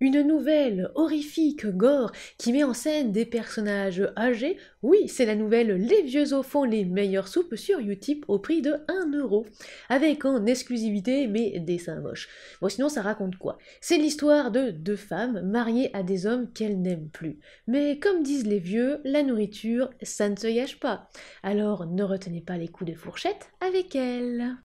Une nouvelle horrifique gore qui met en scène des personnages âgés. Oui, c'est la nouvelle Les vieux au fond les meilleures soupes sur Utip au prix de 1 euro. Avec en exclusivité mes dessins moches. Bon, sinon, ça raconte quoi C'est l'histoire de deux femmes mariées à des hommes qu'elles n'aiment plus. Mais comme disent les vieux, la nourriture, ça ne se gâche pas. Alors ne retenez pas les coups de fourchette avec elles.